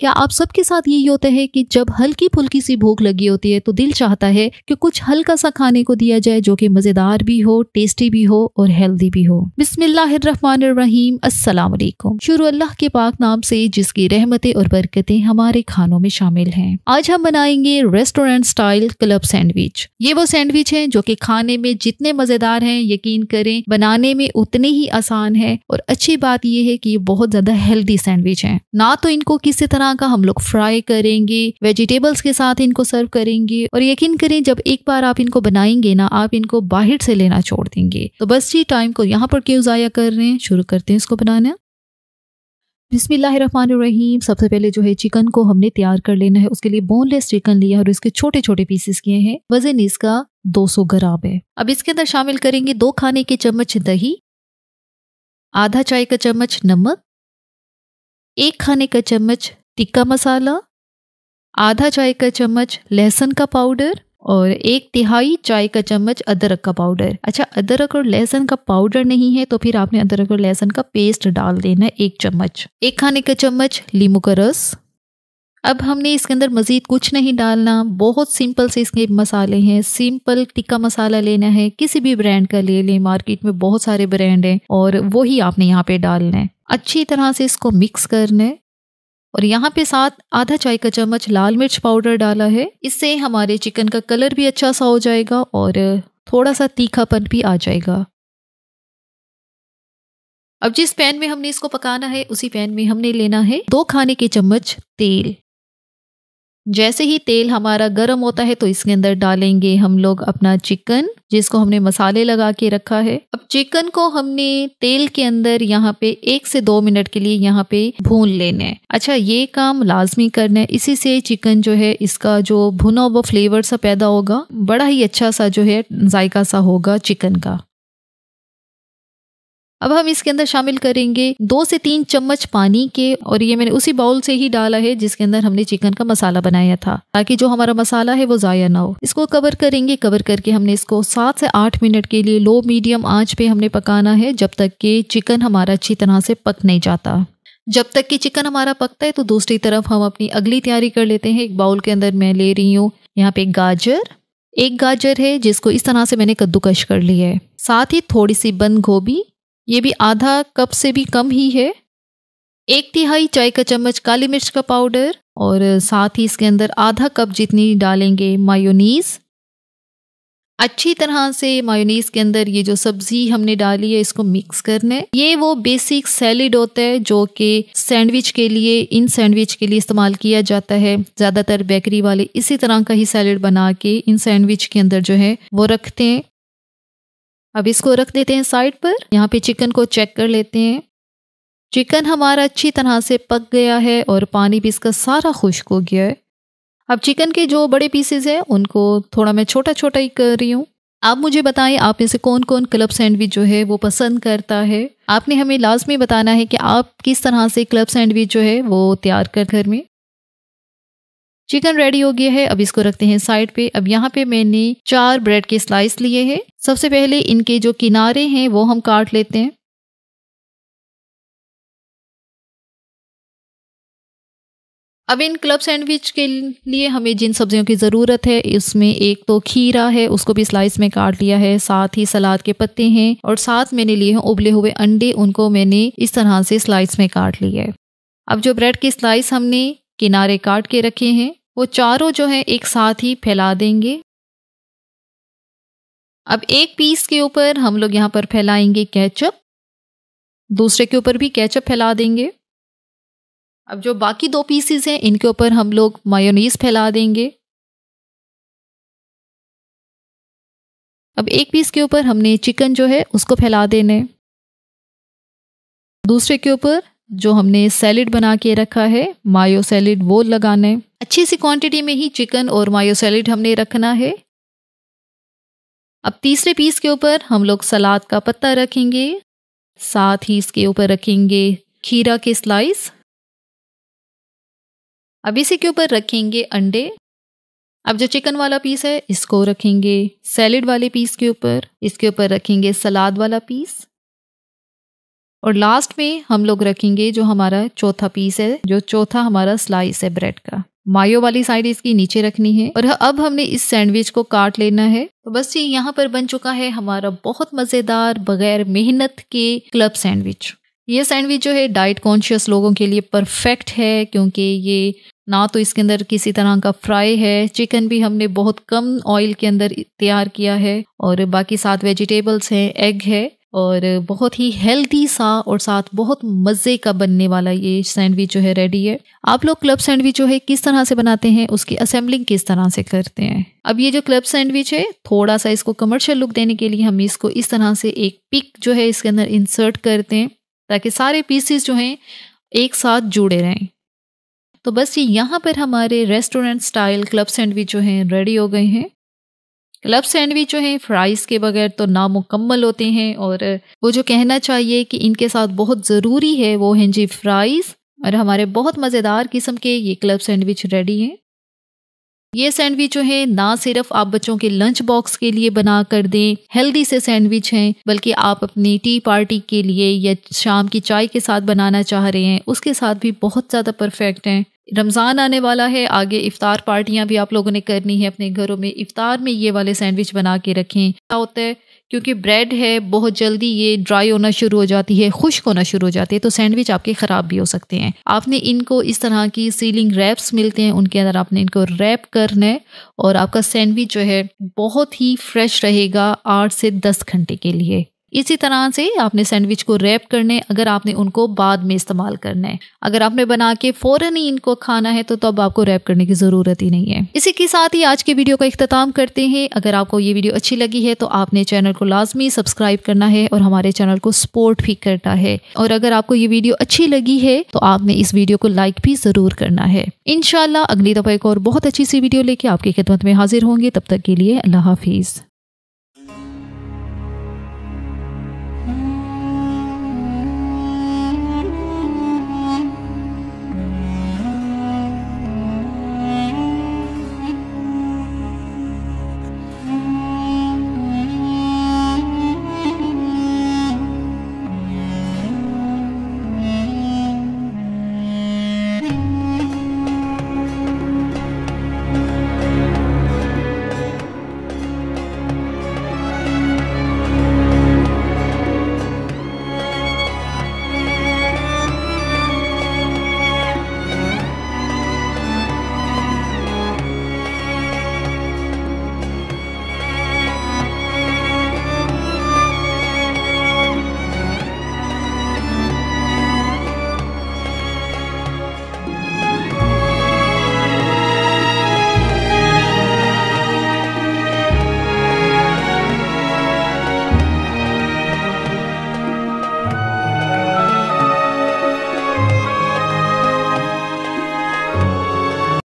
क्या आप सबके साथ यही होता है कि जब हल्की फुल्की सी भूख लगी होती है तो दिल चाहता है कि कुछ हल्का सा खाने को दिया जाए जो कि मजेदार भी हो टेस्टी भी हो और हेल्दी भी हो बिस्मिल्लाम असला शुरू अल्लाह के पाक नाम से जिसकी रहमतें और बरकतें हमारे खानों में शामिल हैं आज हम बनाएंगे रेस्टोरेंट स्टाइल क्लब सैंडविच ये वो सैंडविच है जो की खाने में जितने मजेदार है यकीन करें बनाने में उतने ही आसान है और अच्छी बात यह है की ये बहुत ज्यादा हेल्दी सैंडविच है ना तो इनको किसी तरह तरह का हम लोग फ्राई करेंगे वेजिटेबल्स के साथ इनको सर्व करेंगे और यकीन करें जब एक बार आप इनको बनाएंगे ना आप इनको बाहर से लेना छोड़ देंगे तो बस जी टाइम को यहाँ पर क्यों ज़ाया कर रहे हैं शुरू करते हैं इसको बनाना बिसमीम सबसे पहले जो है चिकन को हमने तैयार कर लेना है उसके लिए बोनलेस चिकन लिया और इसके छोटे छोटे पीसेस किए हैं वजन इसका 200 ग्राम है अब इसके अंदर शामिल करेंगे दो खाने के चम्मच दही आधा चाय का चम्मच नमक एक खाने का चम्मच टिक्का मसाला आधा चाय का चम्मच लहसुन का पाउडर और एक तिहाई चाय का चम्मच अदरक का पाउडर अच्छा अदरक और लहसुन का पाउडर नहीं है तो फिर आपने अदरक और लहसुन का पेस्ट डाल देना एक चम्मच एक खाने का चम्मच लीमू का रस अब हमने इसके अंदर मज़ीद कुछ नहीं डालना बहुत सिंपल से इसके मसाले हैं सिंपल टिक्का मसाला लेना है किसी भी ब्रांड का ले लें मार्केट में बहुत सारे ब्रांड हैं और वही आपने यहाँ पे डालना है अच्छी तरह से इसको मिक्स करना है और यहाँ पे साथ आधा चाय का चम्मच लाल मिर्च पाउडर डाला है इससे हमारे चिकन का कलर भी अच्छा सा हो जाएगा और थोड़ा सा तीखापन भी आ जाएगा अब जिस पैन में हमने इसको पकाना है उसी पैन में हमने लेना है दो खाने के चम्मच तेल जैसे ही तेल हमारा गर्म होता है तो इसके अंदर डालेंगे हम लोग अपना चिकन जिसको हमने मसाले लगा के रखा है अब चिकन को हमने तेल के अंदर यहाँ पे एक से दो मिनट के लिए यहाँ पे भून लेना है अच्छा ये काम लाजमी करना है इसी से चिकन जो है इसका जो भुना हुआ फ्लेवर सा पैदा होगा बड़ा ही अच्छा सा जो है जायका सा होगा चिकन का अब हम इसके अंदर शामिल करेंगे दो से तीन चम्मच पानी के और ये मैंने उसी बाउल से ही डाला है जिसके अंदर हमने चिकन का मसाला बनाया था ताकि जो हमारा मसाला है वो ज़ाया ना हो इसको कवर करेंगे कवर करके हमने इसको सात से आठ मिनट के लिए लो मीडियम आंच पे हमने पकाना है जब तक कि चिकन हमारा अच्छी तरह से पक नहीं जाता जब तक कि चिकन हमारा पकता है तो दूसरी तरफ हम अपनी अगली तैयारी कर लेते हैं एक बाउल के अंदर मैं ले रही हूँ यहाँ पे गाजर एक गाजर है जिसको इस तरह से मैंने कद्दूकश कर लिया है साथ ही थोड़ी सी बंद गोभी ये भी आधा कप से भी कम ही है एक तिहाई चाय का चम्मच काली मिर्च का पाउडर और साथ ही इसके अंदर आधा कप जितनी डालेंगे मायोनीस अच्छी तरह से मायोनीज के अंदर ये जो सब्जी हमने डाली है इसको मिक्स करने ये वो बेसिक सैलिड होता है जो कि सैंडविच के लिए इन सैंडविच के लिए इस्तेमाल किया जाता है ज़्यादातर बेकरी वाले इसी तरह का ही सैलड बना के इन सैंडविच के अंदर जो है वो रखते हैं अब इसको रख देते हैं साइड पर यहाँ पे चिकन को चेक कर लेते हैं चिकन हमारा अच्छी तरह से पक गया है और पानी भी इसका सारा खुश्क हो गया है अब चिकन के जो बड़े पीसेज हैं उनको थोड़ा मैं छोटा छोटा ही कर रही हूँ आप मुझे बताएं आप में से कौन कौन क्लब सैंडविच जो है वो पसंद करता है आपने हमें लाजमी बताना है कि आप किस तरह से क्लब सैंडविच जो है वो तैयार कर घर में चिकन रेडी हो गया है अब इसको रखते हैं साइड पे अब यहाँ पे मैंने चार ब्रेड के स्लाइस लिए हैं सबसे पहले इनके जो किनारे हैं वो हम काट लेते हैं अब इन क्लब सैंडविच के लिए हमें जिन सब्जियों की ज़रूरत है इसमें एक तो खीरा है उसको भी स्लाइस में काट लिया है साथ ही सलाद के पत्ते हैं और साथ मैंने लिए हैं उबले हुए अंडे उनको मैंने इस तरह से स्लाइस में काट लिया है अब जो ब्रेड की स्लाइस हमने किनारे काट के रखे हैं वो चारों जो है एक साथ ही फैला देंगे अब एक पीस के ऊपर हम लोग यहाँ पर फैलाएंगे कैचअप दूसरे के ऊपर भी कैचअप फैला देंगे अब जो बाकी दो पीसीज हैं इनके ऊपर हम लोग मायोनीज फैला देंगे अब एक पीस के ऊपर हमने चिकन जो है उसको फैला देने दूसरे के ऊपर जो हमने सैलेड बना के रखा है मायो सैलेड वो लगाने अच्छी सी क्वांटिटी में ही चिकन और मायो सैलड हमने रखना है अब तीसरे पीस के ऊपर हम लोग सलाद का पत्ता रखेंगे साथ ही इसके ऊपर रखेंगे खीरा के स्लाइस अब इसी के ऊपर रखेंगे अंडे अब जो चिकन वाला पीस है इसको रखेंगे सैलेड वाले पीस के ऊपर इसके ऊपर रखेंगे सलाद वाला पीस और लास्ट में हम लोग रखेंगे जो हमारा चौथा पीस है जो चौथा हमारा स्लाइस है ब्रेड का मायो वाली साइड इसकी नीचे रखनी है और अब हमने इस सैंडविच को काट लेना है तो बस ये यहाँ पर बन चुका है हमारा बहुत मज़ेदार बगैर मेहनत के क्लब सैंडविच ये सैंडविच जो है डाइट कॉन्शियस लोगों के लिए परफेक्ट है क्योंकि ये ना तो इसके अंदर किसी तरह का फ्राई है चिकन भी हमने बहुत कम ऑयल के अंदर तैयार किया है और बाकी सात वेजिटेबल्स हैं एग है और बहुत ही हेल्दी सा और साथ बहुत मज़े का बनने वाला ये सैंडविच जो है रेडी है आप लोग क्लब सैंडविच जो है किस तरह से बनाते हैं उसकी असेंबलिंग किस तरह से करते हैं अब ये जो क्लब सैंडविच है थोड़ा सा इसको कमर्शियल लुक देने के लिए हम इसको इस तरह से एक पिक जो है इसके अंदर इंसर्ट करते हैं ताकि सारे पीसीस जो हैं एक साथ जुड़े रहें तो बस ये यहाँ पर हमारे रेस्टोरेंट स्टाइल क्लब सैंडविच जो हैं रेडी हो गए हैं क्लब सैंडविच जो हैं फ्राइज़ के बगैर तो नामुकम्मल होते हैं और वो जो कहना चाहिए कि इनके साथ बहुत ज़रूरी है वो हैं जी फ्राइज़ और हमारे बहुत मज़ेदार किस्म के ये क्लब सैंडविच रेडी हैं ये सैंडविच जो है ना सिर्फ आप बच्चों के लंच बॉक्स के लिए बना कर दें हेल्दी से सैंडविच हैं बल्कि आप अपनी टी पार्टी के लिए या शाम की चाय के साथ बनाना चाह रहे हैं उसके साथ भी बहुत ज़्यादा परफेक्ट हैं रमज़ान आने वाला है आगे इफ़ार पार्टियाँ भी आप लोगों ने करनी है अपने घरों में इफ़ार में ये वाले सैंडविच बना के रखें क्या होता है क्योंकि ब्रेड है बहुत जल्दी ये ड्राई होना शुरू हो जाती है खुश्क होना शुरू हो जाती है तो सैंडविच आपके ख़राब भी हो सकते हैं आपने इनको इस तरह की सीलिंग रैप्स मिलते हैं उनके अंदर आपने इनको रैप करना है और आपका सैंडविच जो है बहुत ही फ्रेश रहेगा आठ से दस घंटे के लिए इसी तरह से आपने सैंडविच को रैप करने अगर आपने उनको बाद में इस्तेमाल करना है अगर आपने बना के फ़ौरन ही इनको खाना है तो तब आपको रैप करने की ज़रूरत ही नहीं है इसी के साथ ही आज के वीडियो का अख्ताम करते हैं अगर आपको ये वीडियो अच्छी लगी है तो आपने चैनल को लाजमी सब्सक्राइब करना है और हमारे चैनल को सपोर्ट भी करना है और अगर आपको ये वीडियो अच्छी लगी है तो आपने इस वीडियो को लाइक भी ज़रूर करना है इन अगली दफ़ा एक और बहुत अच्छी सी वीडियो लेके आपकी खिदमत में हाजिर होंगे तब तक के लिए अल्लाह हाफिज़